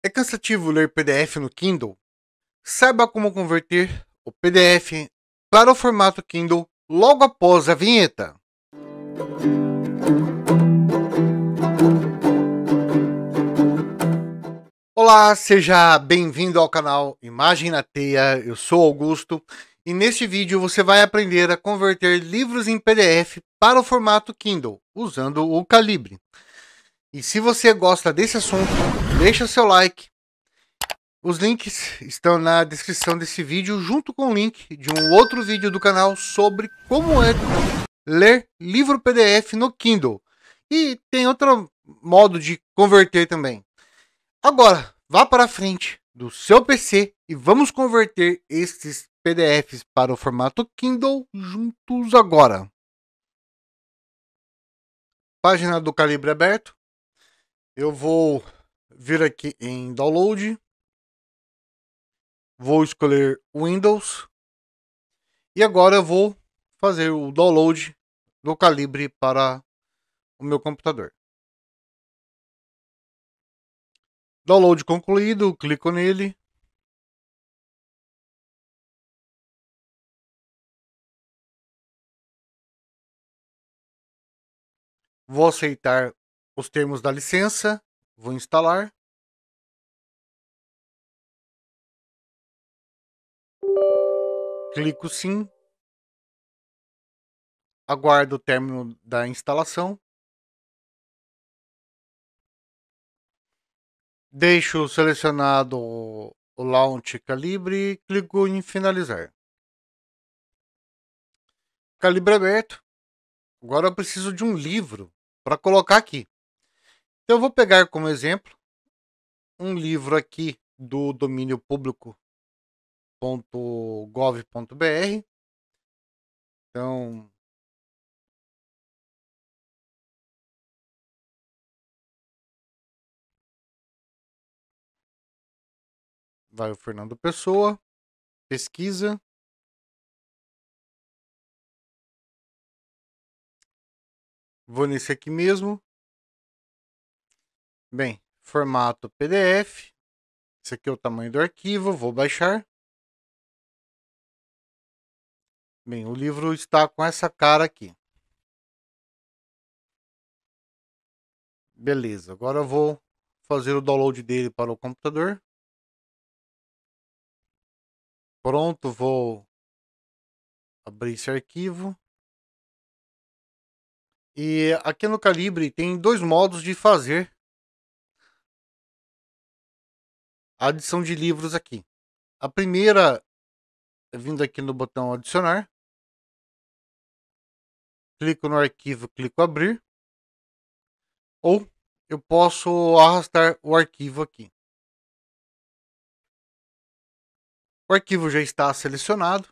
É cansativo ler PDF no Kindle? Saiba como converter o PDF para o formato Kindle logo após a vinheta. Olá, seja bem-vindo ao canal Imagem na Teia. Eu sou Augusto e neste vídeo você vai aprender a converter livros em PDF para o formato Kindle usando o Calibre. E se você gosta desse assunto, deixa seu like. Os links estão na descrição desse vídeo, junto com o link de um outro vídeo do canal sobre como é ler livro PDF no Kindle. E tem outro modo de converter também. Agora, vá para a frente do seu PC e vamos converter esses PDFs para o formato Kindle juntos agora. Página do calibre aberto. Eu vou vir aqui em download. Vou escolher Windows. E agora eu vou fazer o download do calibre para o meu computador. Download concluído, clico nele. Vou aceitar os termos da licença, vou instalar. Clico sim. Aguardo o término da instalação. Deixo selecionado o Launch Calibre e clico em finalizar. Calibre aberto. Agora eu preciso de um livro para colocar aqui. Então, eu vou pegar como exemplo um livro aqui do domínio público.gov.br. Então, vai o Fernando Pessoa, pesquisa. Vou nesse aqui mesmo. Bem, formato PDF. Esse aqui é o tamanho do arquivo, vou baixar. Bem, o livro está com essa cara aqui. Beleza, agora eu vou fazer o download dele para o computador. Pronto, vou abrir esse arquivo. E aqui no Calibre tem dois modos de fazer a adição de livros aqui. A primeira, vindo aqui no botão adicionar, clico no arquivo, clico abrir, ou eu posso arrastar o arquivo aqui. O arquivo já está selecionado.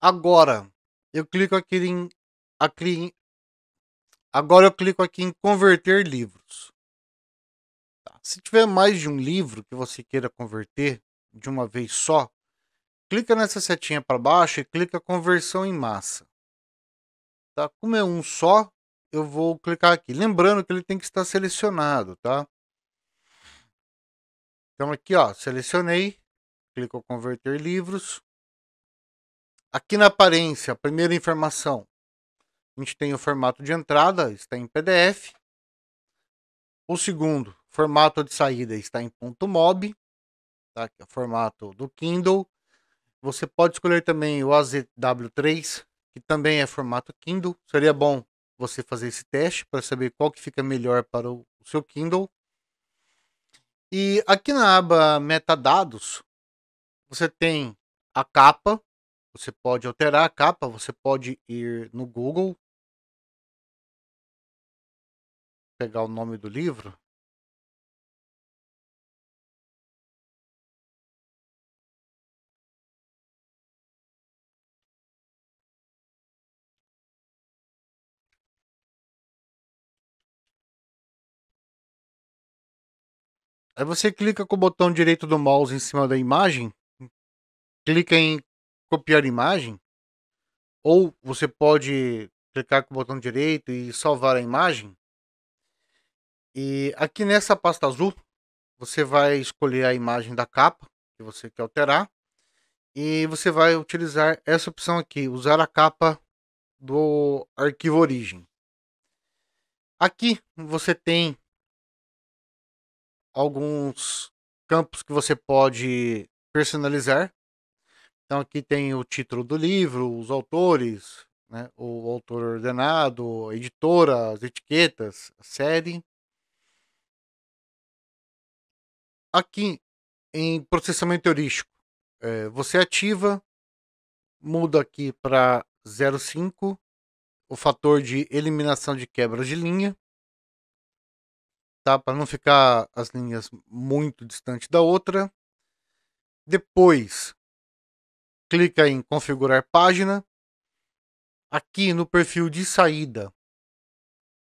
Agora eu clico aqui em, aqui, agora eu clico aqui em converter livros. Se tiver mais de um livro que você queira converter de uma vez só, clica nessa setinha para baixo e clica conversão em massa. Tá? Como é um só, eu vou clicar aqui. Lembrando que ele tem que estar selecionado, tá? Então aqui, ó, selecionei, clico converter livros. Aqui na aparência, a primeira informação, a gente tem o formato de entrada, está em PDF. O segundo, Formato de saída está em ponto .mob, tá? que é o formato do Kindle. Você pode escolher também o AZW3, que também é formato Kindle. Seria bom você fazer esse teste para saber qual que fica melhor para o seu Kindle. E aqui na aba metadados, você tem a capa, você pode alterar a capa, você pode ir no Google, pegar o nome do livro, Aí você clica com o botão direito do mouse em cima da imagem, clica em copiar imagem, ou você pode clicar com o botão direito e salvar a imagem. E aqui nessa pasta azul, você vai escolher a imagem da capa que você quer alterar e você vai utilizar essa opção aqui, usar a capa do arquivo origem. Aqui você tem alguns campos que você pode personalizar. Então aqui tem o título do livro, os autores, né, o autor ordenado, a editora, as etiquetas, a série. Aqui em processamento heurístico, é, você ativa, muda aqui para 0,5, o fator de eliminação de quebras de linha tá? Para não ficar as linhas muito distante da outra. Depois, clica em configurar página. Aqui no perfil de saída,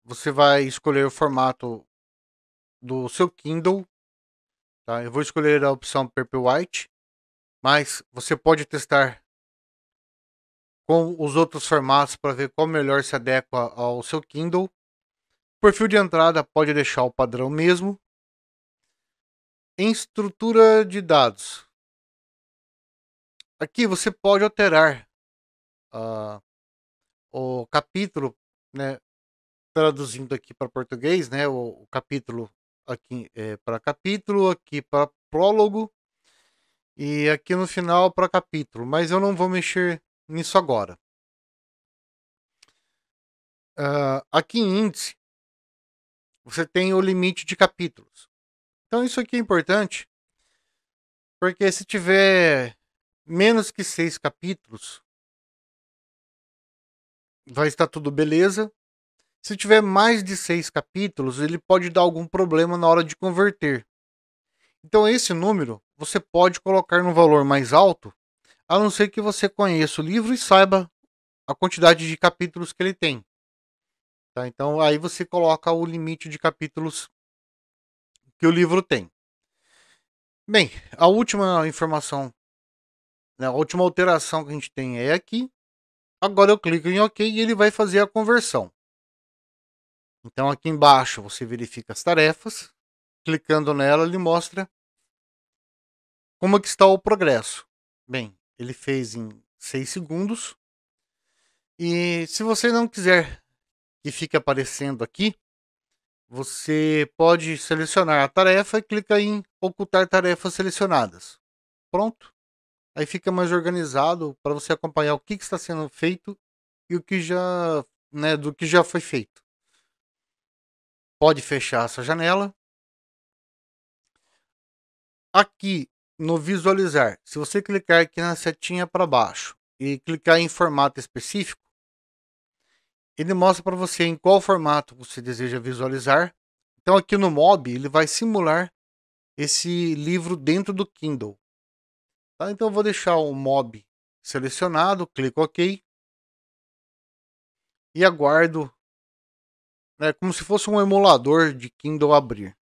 você vai escolher o formato do seu Kindle. Tá? Eu vou escolher a opção Purple White, mas você pode testar com os outros formatos para ver qual melhor se adequa ao seu Kindle perfil de entrada pode deixar o padrão mesmo. Em estrutura de dados, aqui você pode alterar uh, o capítulo, né, traduzindo aqui para português, né, o, o capítulo aqui é, para capítulo, aqui para prólogo e aqui no final para capítulo, mas eu não vou mexer nisso agora. Uh, aqui em índice, você tem o limite de capítulos. Então isso aqui é importante, porque se tiver menos que seis capítulos, vai estar tudo beleza. Se tiver mais de seis capítulos, ele pode dar algum problema na hora de converter. Então esse número você pode colocar no valor mais alto, a não ser que você conheça o livro e saiba a quantidade de capítulos que ele tem. Tá? Então aí você coloca o limite de capítulos que o livro tem. Bem, a última informação, né, a última alteração que a gente tem é aqui. Agora eu clico em OK e ele vai fazer a conversão. Então aqui embaixo você verifica as tarefas. Clicando nela ele mostra como é que está o progresso. Bem, ele fez em 6 segundos. E se você não quiser que fica aparecendo aqui, você pode selecionar a tarefa e clica em ocultar tarefas selecionadas. Pronto. Aí fica mais organizado para você acompanhar o que, que, está sendo feito e o que já, né, do que já foi feito. Pode fechar essa janela. Aqui no visualizar, se você clicar aqui na setinha para baixo e clicar em formato específico, ele mostra para você em qual formato você deseja visualizar. Então aqui no Mob ele vai simular esse livro dentro do Kindle. Tá? Então eu vou deixar o Mob selecionado, clico OK e aguardo, né, como se fosse um emulador de Kindle abrir.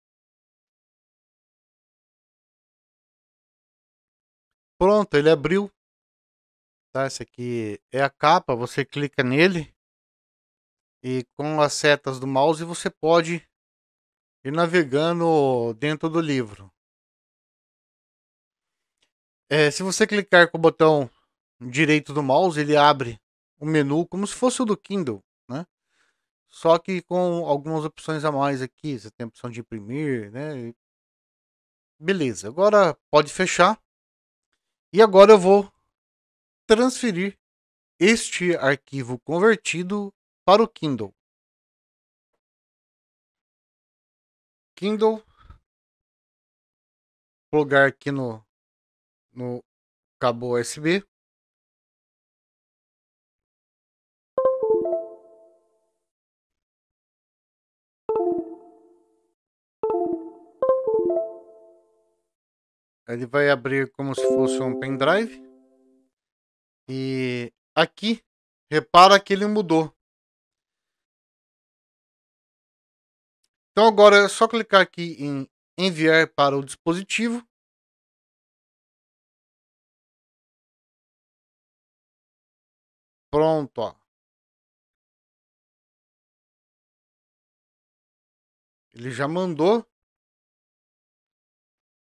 Pronto, ele abriu. Tá? Essa aqui é a capa, você clica nele e com as setas do mouse você pode ir navegando dentro do livro. É, se você clicar com o botão direito do mouse, ele abre o menu como se fosse o do Kindle, né? Só que com algumas opções a mais aqui, você tem a opção de imprimir, né? Beleza, agora pode fechar. E agora eu vou transferir este arquivo convertido para o Kindle. Kindle. Plugar aqui no, no cabo USB. Ele vai abrir como se fosse um pendrive. E aqui, repara que ele mudou. Então agora é só clicar aqui em enviar para o dispositivo. Pronto, ó. Ele já mandou.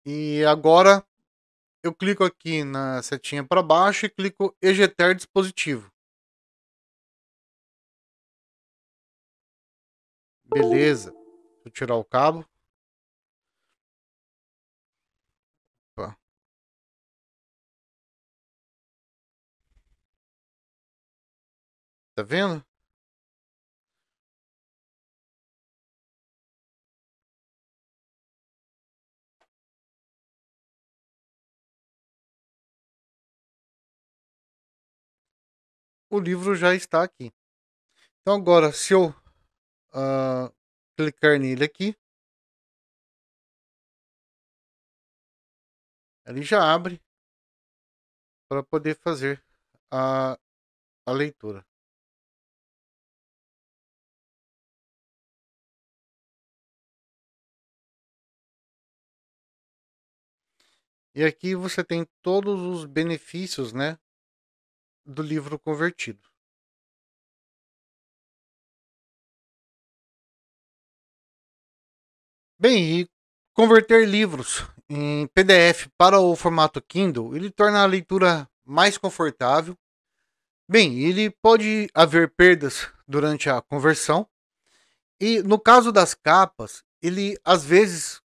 E agora eu clico aqui na setinha para baixo e clico ejetar dispositivo. Beleza tirar o cabo. Opa. Tá vendo? o livro já está aqui. Então agora, se eu uh, clicar nele aqui. Ele já abre para poder fazer a, a leitura. E aqui você tem todos os benefícios, né, do livro convertido. Bem, e converter livros em PDF para o formato Kindle, ele torna a leitura mais confortável. Bem, ele pode haver perdas durante a conversão. E no caso das capas, ele às vezes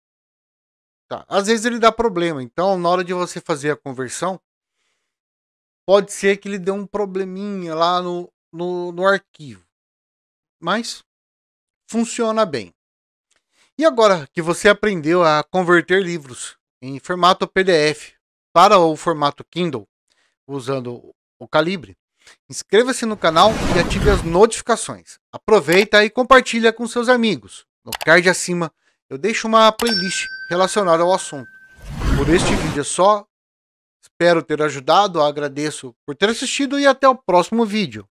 tá, às vezes ele dá problema. Então, na hora de você fazer a conversão, pode ser que ele dê um probleminha lá no, no, no arquivo. Mas funciona bem. E agora que você aprendeu a converter livros em formato PDF para o formato Kindle usando o Calibre, inscreva-se no canal e ative as notificações. Aproveita e compartilha com seus amigos. No card acima eu deixo uma playlist relacionada ao assunto. Por este vídeo é só. Espero ter ajudado, agradeço por ter assistido e até o próximo vídeo.